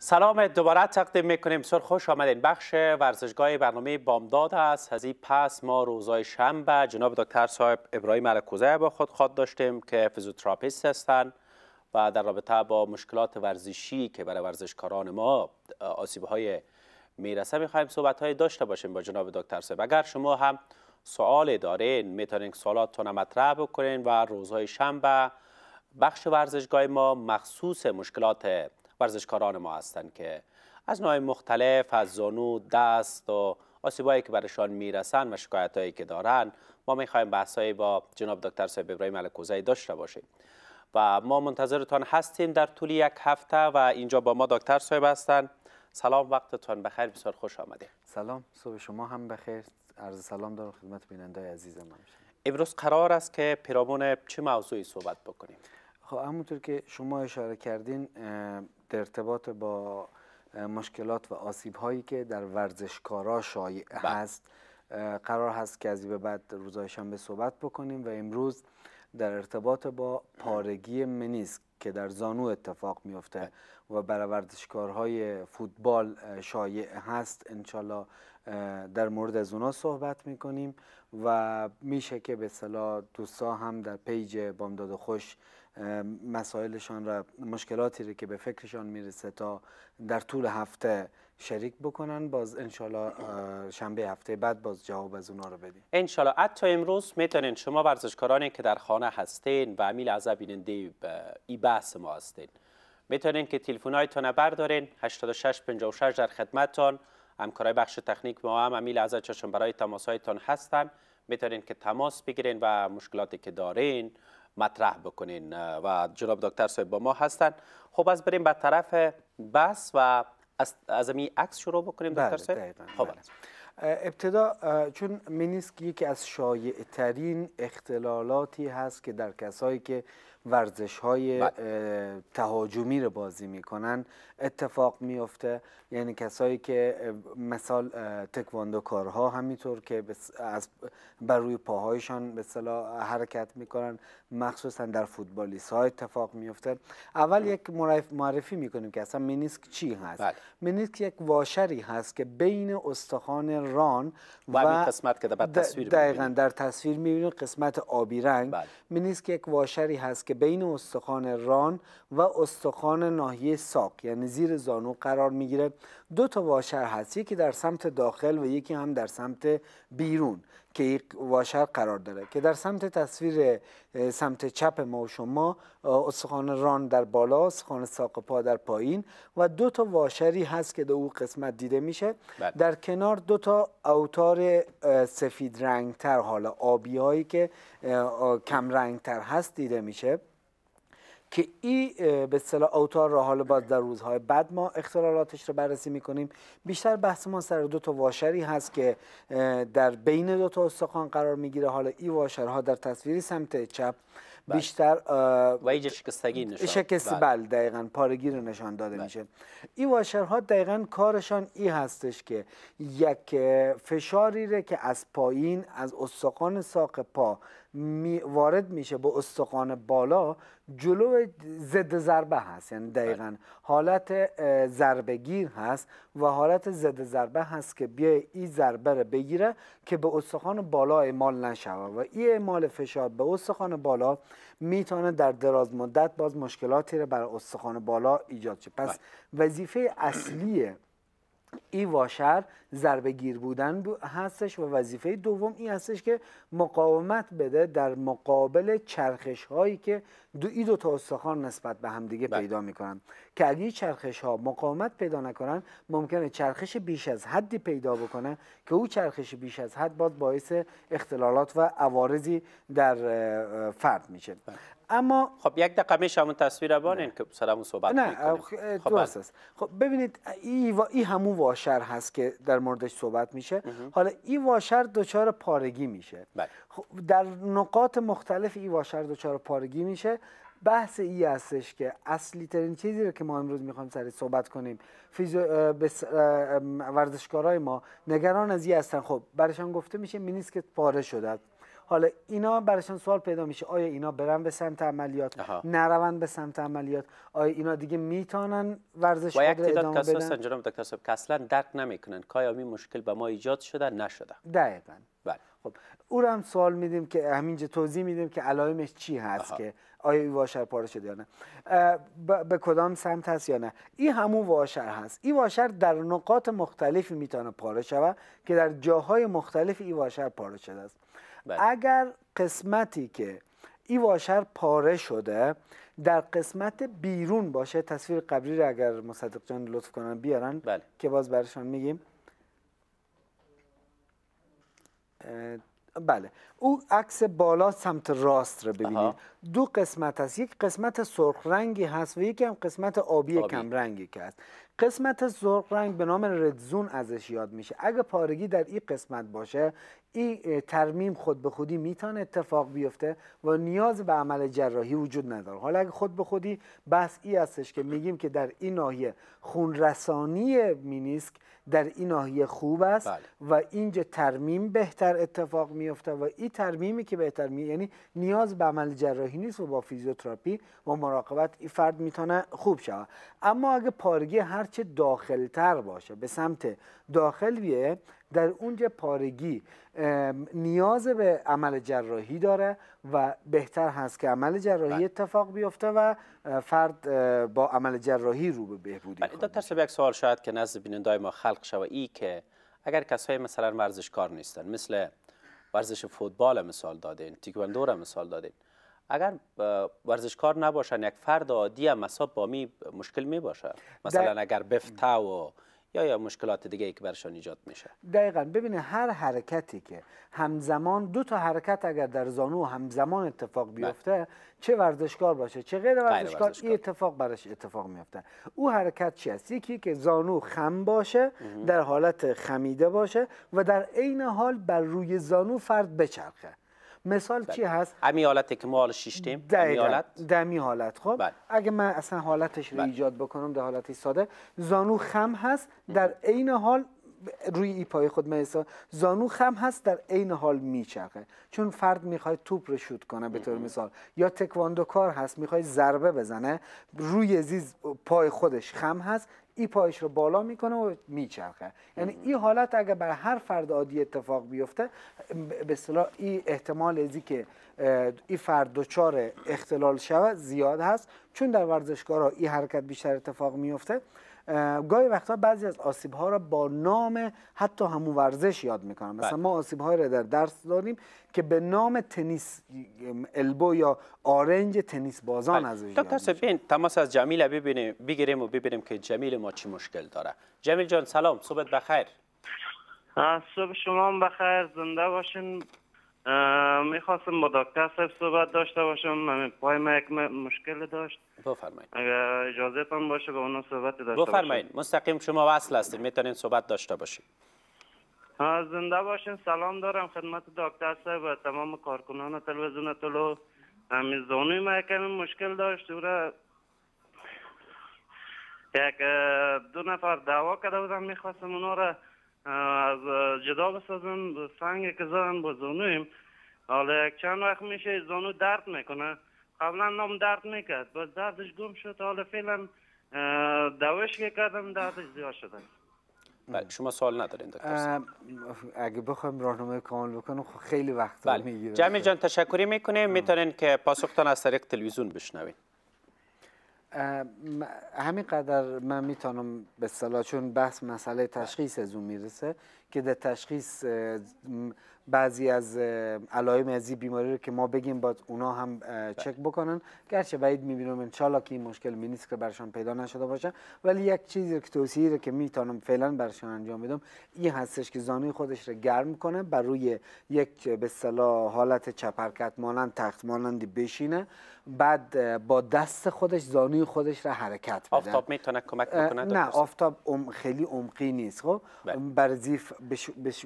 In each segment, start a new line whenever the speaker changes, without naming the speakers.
سلام دوباره تقدیم میکنیم سر خوش آمدین بخش ورزشگاه برنامه بامداد است از این پس ما روزای شنبه جناب دکتر صاحب ابراهیم علکوزه با خود خود داشتیم که فیزیوتراپیست هستند و در رابطه با مشکلات ورزشی که برای ورزشکاران ما آسیب های میرسه میخوایم صحبت های داشته باشیم با جناب دکتر صاحب اگر شما هم سوال دارین میتونین سوالاتتون مطرح بکنین و روزهای شنبه بخش ورزشگاه ما مخصوص مشکلات ورزشکاران ما هستند که از نوع مختلف از زانو دست و آسیبایی که برشان میرسن و شکایت هایی که دارن ما میخوایم بحثایی با جناب دکتر صاحب ابراهیم علکوزی داشته باشیم و ما منتظرتان هستیم در طول یک هفته و اینجا با ما دکتر صاحب هستن سلام وقتتان بخیر بسیار خوش آمدید
سلام صبح شما هم بخیر
عرض سلام دارم خدمت بیننده عزیز من امروز قرار است که پیرامون چه موضوعی صحبت بکنیم
خب همونطور که شما اشاره کردین در ارتباط با مشکلات و آسیب هایی که در ورزشکارا شایع بله. هست قرار هست که از به بعد روزهای شنبه صحبت بکنیم و امروز در ارتباط با پارگی منیسک که در زانو اتفاق میفته و برای ورزشکارهای فوتبال شایع هست انشالله در مورد از اونا صحبت میکنیم و میشه که به صلاح دوستا هم در پیج بامداد خوش مسائلشان را مشکلاتی را که به فکرشان میرسه تا در طول هفته شریک بکنن باز انشالله شنبه هفته بعد باز جواب از اونا رو بدیم
انشالله حتی امروز میتونین شما ورزشکارانی که در خانه هستین و امیل لحظه بیننده ای بحث ما هستین میتونین که تلفون هایتون بردارین 8656 در خدمتتان همکارای بخش تکنیک ما هم امیل از چشم برای تان هستن میتونین که تماس بگیرین و مشکلاتی که دارین مطرح بکنین و جناب دکتر صاحب با ما هستن خب از بریم به طرف بس و از, از عکس شروع بکنیم دکتر بله، صاحب خب بله.
ابتدا چون مینیسک یکی از شایع ترین اختلالاتی هست که در کسایی که ورزش های بله. تهاجمی رو بازی میکنن اتفاق میفته یعنی کسایی که مثال تکواندوکارها همینطور که از بر روی پاهایشان به صلاح حرکت میکنن مخصوصا در فوتبالیست ها اتفاق میفته اول یک معرفی میکنیم که اصلا منیسک چی هست بله. منیسک یک واشری هست که بین استخوان ران و, قسمت که در تصویر دقیقا در تصویر قسمت آبی رنگ بله. منیسک یک واشری هست که بین استخوان ران و استخوان ناحیه ساق یعنی زیر زانو قرار میگیره دو تا واشر هست یکی در سمت داخل و یکی هم در سمت بیرون که یک واشر قرار داره که در سمت تصویر سمت چپ ما و شما استخوان ران در بالا استخوان ساق پا در پایین و دو تا واشری هست که در او قسمت دیده میشه بله. در کنار دو تا اوتار سفید تر حالا آبی هایی که کم تر هست دیده میشه که این به اصطلاح اوتار را حالا باز در روزهای بعد ما اختلالاتش رو بررسی میکنیم بیشتر بحث ما سر دو تا واشری هست که در بین دو تا استخوان قرار میگیره حالا این واشرها در تصویری سمت چپ بله. بیشتر
و شکستگی نشان شکستی بل بله،
دقیقا پارگی رو نشان داده بل. میشه این واشرها دقیقا کارشان ای هستش که یک فشاری ره که از پایین از استخوان ساق پا می وارد میشه با استقان بالا جلو ضد ضربه هست یعنی بله. دقیقا حالت ضربگیر هست و حالت ضد ضربه هست که بیا این ضربه رو بگیره که به استخوان بالا اعمال نشه و این اعمال فشار به استخوان بالا میتونه در دراز مدت باز مشکلاتی رو برای استخوان بالا ایجاد شه پس بله. وظیفه اصلی این واشر ضربه گیر بودن هستش و وظیفه دوم این هستش که مقاومت بده در مقابل چرخش هایی که دو ای دو تا استخوان نسبت به همدیگه بله. پیدا میکنن که اگه چرخش ها مقاومت پیدا نکنن ممکنه چرخش بیش از حدی پیدا بکنه که او چرخش بیش از حد باعث اختلالات و عوارضی در فرد میشه بله. اما
خب یک دقیقه میشه همون تصویر بانین که و صحبت نه خب, خب، بله. درست
خب ببینید این و... ای همون واشر هست که در موردش صحبت میشه حالا این واشر دچار پارگی میشه بله. خب در نقاط مختلف این واشر دچار پارگی میشه بحث ای هستش که اصلی ترین چیزی رو که ما امروز میخوایم سر صحبت کنیم فیزو... بس... ورزشکارای ما نگران از این هستن خب برشان گفته میشه که پاره شده حالا اینا برشان سوال پیدا میشه آیا اینا برن به سمت عملیات نروند به سمت عملیات آیا اینا دیگه میتونن ورزش و یک تعداد
کسا دکتر صاحب درک نمیکنن که آیا مشکل به ما ایجاد شده نشده
دقیقاً بله خب او هم سوال میدیم که همینجا توضیح میدیم که علائمش چی هست که آیا این واشر پاره شده یا نه به کدام سمت هست یا نه این همون واشر هست این واشر در نقاط مختلفی میتونه پاره شود که در جاهای مختلف این واشر پاره شده است بله. اگر قسمتی که ای واشر پاره شده در قسمت بیرون باشه تصویر قبلی رو اگر مصدق جان لطف کنن بیارن بله. که باز برشان میگیم بله او عکس بالا سمت راست رو ببینید دو قسمت هست یک قسمت سرخ رنگی هست و یکی هم قسمت آبی, آبی. کم رنگی که هست قسمت سرخ رنگ به نام ردزون ازش یاد میشه اگه پارگی در این قسمت باشه این ترمیم خود به خودی میتونه اتفاق بیفته و نیاز به عمل جراحی وجود نداره حالا اگه خود به خودی بحث ای هستش که میگیم که در این ناحیه خون رسانی مینیسک در این ناحیه خوب است بله. و اینجا ترمیم بهتر اتفاق میفته و این ترمیمی که بهتر می یعنی نیاز به عمل جراحی نیست و با فیزیوتراپی و مراقبت این فرد میتونه خوب شود اما اگه پارگی هرچه داخلتر باشه به سمت داخل بیه در اونجا پارگی نیاز به عمل جراحی داره و بهتر هست که عمل جراحی بله. اتفاق بیفته و فرد با عمل جراحی رو به بهبودی کنه بله، دکتر
یک سوال شاید که نزد بینندای ما خلق شوه ای که اگر کسای مثلا ورزشکار نیستن مثل ورزش فوتبال مثال دادین تیکواندو مثال دادین اگر ورزشکار نباشن یک فرد عادی هم مصاب با می مشکل می باشه مثلا اگر بفتا و یا یا مشکلات دیگه ای که برشان ایجاد میشه
دقیقا ببینید هر حرکتی که همزمان دو تا حرکت اگر در زانو همزمان اتفاق بله. بیفته چه ورزشکار باشه چه غیر ورزشکار, این اتفاق برش اتفاق میفته او حرکت چی است یکی که زانو خم باشه در حالت خمیده باشه و در عین حال بر روی زانو فرد بچرخه مثال بله. چی هست
همین حالت حال شیشتیم دقیقا. حالت
دمی حالت خب بله. اگه من اصلا حالتش رو بله. ایجاد بکنم در حالتی ساده زانو خم هست در عین حال روی پای خود میسا زانو خم هست در عین حال میچرخه چون فرد میخواد توپ رو شوت کنه به طور مثال یا تکواندو کار هست میخواد ضربه بزنه روی زیز پای خودش خم هست این پایش رو بالا میکنه و میچرخه یعنی این حالت اگر بر هر فرد عادی اتفاق بیفته به اصطلاح این احتمال ازی که این فرد دچار اختلال شود زیاد هست چون در ورزشگاه این حرکت بیشتر اتفاق میفته گاهی وقتا بعضی از آسیب ها را با نام حتی همون ورزش یاد میکنم بله. مثلا ما آسیب های را در درس داریم که به نام تنیس البو یا آرنج تنیس بازان بله. از دکتر
سبین تماس از جمیل ببینیم بگیریم و ببینیم که جمیل ما چی مشکل داره جمیل جان سلام صبح بخیر صبح شما بخیر زنده باشین میخواستم با دکتر صاحب صحبت داشته باشم پای ما یک مشکل داشت بفرمایید اگر اجازه تان باشه با اونو صحبت داشته بفرمایید مستقیم شما وصل هستید میتونین صحبت داشته باشید زنده باشین سلام دارم خدمت دکتر صاحب و تمام کارکنان تلویزیون تلو همین زانوی ما کمی مشکل داشت او یک دو نفر دعوا کرده بودم میخواستم اونا را جدا بسازم سنگ که زدن با زانویم حالا چند وقت میشه زانو درد میکنه قبلا نام درد میکرد باز دردش گم شد حالا فعلا دوش که کردم دردش زیاد شده بله شما سوال ندارین
دکتر اگه بخوایم راهنمای کامل بکنم خب خیلی وقت بله. میگیره
جان تشکری میکنیم میتونین که پاسختان از طریق تلویزیون بشنوین
همینقدر من میتونم به صلاح چون بحث مسئله تشخیص از اون میرسه که در تشخیص بعضی از علائم از بیماری رو که ما بگیم باید اونا هم چک بکنن گرچه بعید میبینم انشالله که این مشکل که برشان پیدا نشده باشه ولی یک چیزی که توصیه رو که میتونم فعلا برشان انجام بدم این هستش که زانوی خودش رو گرم کنه بر روی یک به حالت چپرکت مانند تخت مانند بشینه بعد با دست خودش زانوی خودش را حرکت بده آفتاب
میتونه کمک بکنه نه آفتاب
خیلی عمقی نیست خب بله. برزیف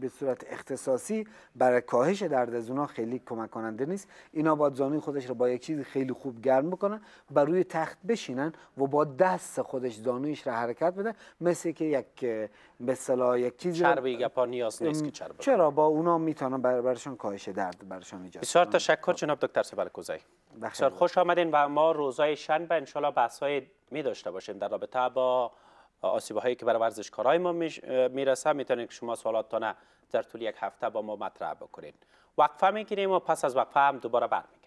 به صورت اختصاصی برای کاهش درد از اونا خیلی کمک کننده نیست اینا باید زانوی خودش را با یک چیز خیلی خوب گرم بکنن بر روی تخت بشینن و با دست خودش زانویش را حرکت بده مثل که یک به یک چیز چربی
گپا نیاز نیست که چربی
چرا با اونا میتونن برشون کاهش درد برشون ایجاد بسیار
تشکر جناب دکتر سبل کوزایی بسیار خوش آمدین و ما روزای شنبه انشالله بحث‌های می داشته باشیم در رابطه با آسیب هایی که برای ورزشکارای ما میرسه میتونید که شما سوالاتتان در طول یک هفته با ما مطرح بکنید وقفه میگیریم و پس از وقفه هم دوباره برمیگردیم